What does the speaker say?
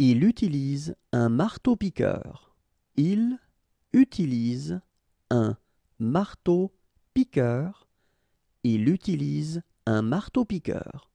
Il utilise un marteau-piqueur. Il utilise un marteau-piqueur. Il utilise un marteau-piqueur.